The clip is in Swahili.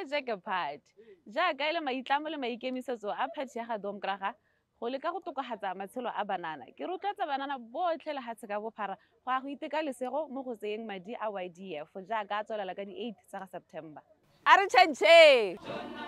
a jake party jaaka e le maitlamo le maikemisetso a party ya ga domkraga go leka go tokagatsa matshelo a banana ke rotloetsa banana botlhe lehatshe ka bophara go ya go iteka lesego mo go tseyeng madi a ydf jaaka a tswelela ka di-eight tsa ga september a re chancheng